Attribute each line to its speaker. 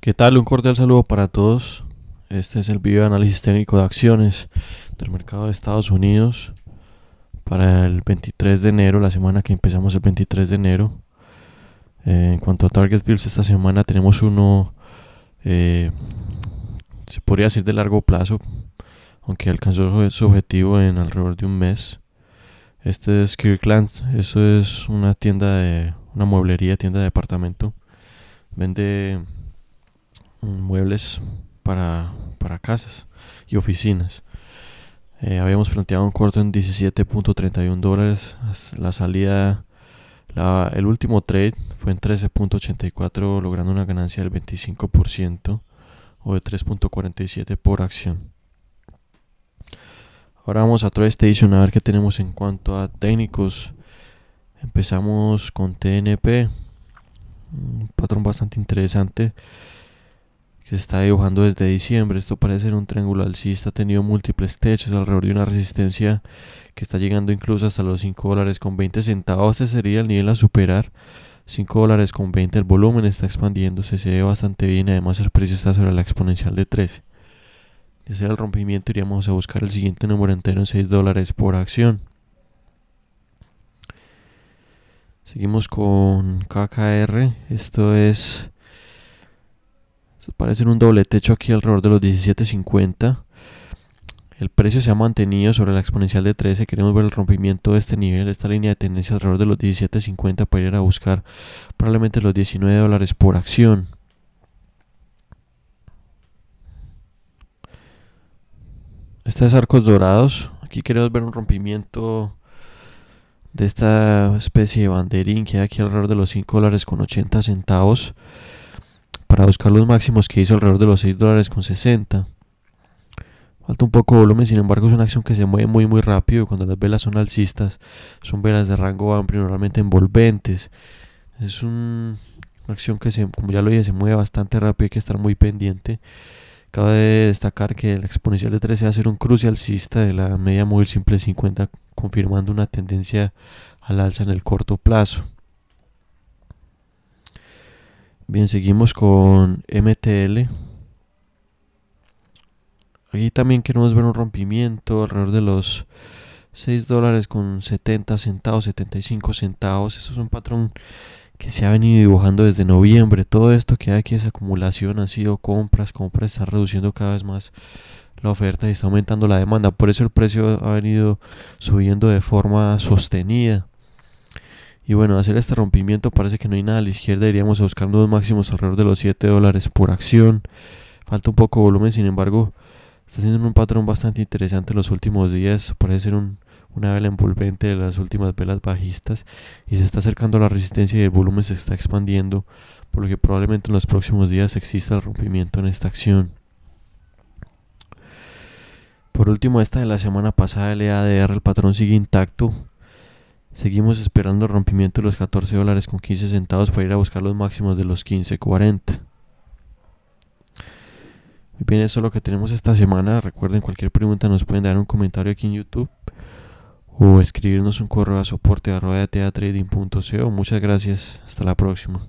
Speaker 1: ¿Qué tal? Un cordial saludo para todos. Este es el video de análisis técnico de acciones del mercado de Estados Unidos para el 23 de enero, la semana que empezamos el 23 de enero. Eh, en cuanto a target fields, esta semana tenemos uno, eh, se podría decir de largo plazo, aunque alcanzó su objetivo en alrededor de un mes. Este es Kirkland, eso es una tienda de, una mueblería, tienda de departamento. Vende Mm, muebles para, casas y oficinas. Eh, habíamos planteado un corto en 17.31 dólares. La salida, el último trade fue en 13.84, logrando una ganancia del 25% o de 3.47 por acción. Ahora vamos a TradeStation a ver qué tenemos en cuanto a técnicos. Empezamos con TNP, un patrón bastante interesante que se está dibujando desde diciembre. Esto parece ser un triángulo alcista, ha tenido múltiples techos alrededor de una resistencia que está llegando incluso hasta los 5 dólares con 20 centavos. Este sería el nivel a superar. 5 dólares con 20 el volumen está expandiéndose, se ve bastante bien. Además, el precio está sobre la exponencial de 13. Desde el rompimiento, iríamos a buscar el siguiente número entero en 6 dólares por acción. Seguimos con KKR. Esto es parecen un doble techo aquí alrededor de los 17.50. El precio se ha mantenido sobre la exponencial de 13. Queremos ver el rompimiento de este nivel, esta línea de tendencia alrededor de los 17.50 para ir a buscar probablemente los 19 dólares por acción. Este arcos dorados. Aquí queremos ver un rompimiento de esta especie de banderín que hay aquí alrededor de los 5 dólares con 80 centavos para buscar los máximos que hizo alrededor de los 6 dólares con 60. Falta un poco de volumen, sin embargo es una acción que se mueve muy muy rápido cuando las velas son alcistas, son velas de rango amplio, normalmente envolventes. Es una acción que, se, como ya lo dije, se mueve bastante rápido, hay que estar muy pendiente. Cabe destacar que la exponencial de 13 va a ser un cruce alcista de la media móvil simple 50, confirmando una tendencia al alza en el corto plazo. Bien, seguimos con MTL. Aquí también queremos ver un rompimiento alrededor de los 6 dólares con 70 centavos, 75 centavos. Eso es un patrón que se ha venido dibujando desde noviembre. Todo esto que hay aquí es acumulación, han sido compras, compras están reduciendo cada vez más la oferta y está aumentando la demanda. Por eso el precio ha venido subiendo de forma sostenida. Y bueno, hacer este rompimiento parece que no hay nada a la izquierda, iríamos buscar nuevos máximos alrededor de los 7 dólares por acción. Falta un poco de volumen, sin embargo, está siendo un patrón bastante interesante los últimos días. Parece ser una vela envolvente de las últimas velas bajistas y se está acercando a la resistencia y el volumen se está expandiendo, por lo que probablemente en los próximos días exista el rompimiento en esta acción. Por último, esta de la semana pasada, el EADR, el patrón sigue intacto, Seguimos esperando el rompimiento de los 14 dólares con 15 centavos para ir a buscar los máximos de los 15.40. Muy bien, eso es lo que tenemos esta semana. Recuerden, cualquier pregunta nos pueden dar un comentario aquí en YouTube o escribirnos un correo a soporte.teatrading.co. Muchas gracias. Hasta la próxima.